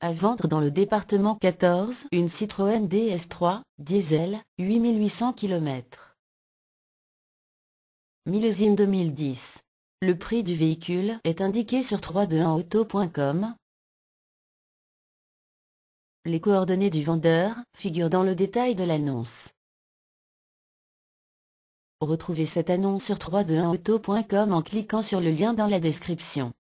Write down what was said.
À vendre dans le département 14, une Citroën DS3, diesel, 8800 km. Millésime 2010. Le prix du véhicule est indiqué sur 321auto.com. Les coordonnées du vendeur figurent dans le détail de l'annonce. Retrouvez cette annonce sur 321auto.com en cliquant sur le lien dans la description.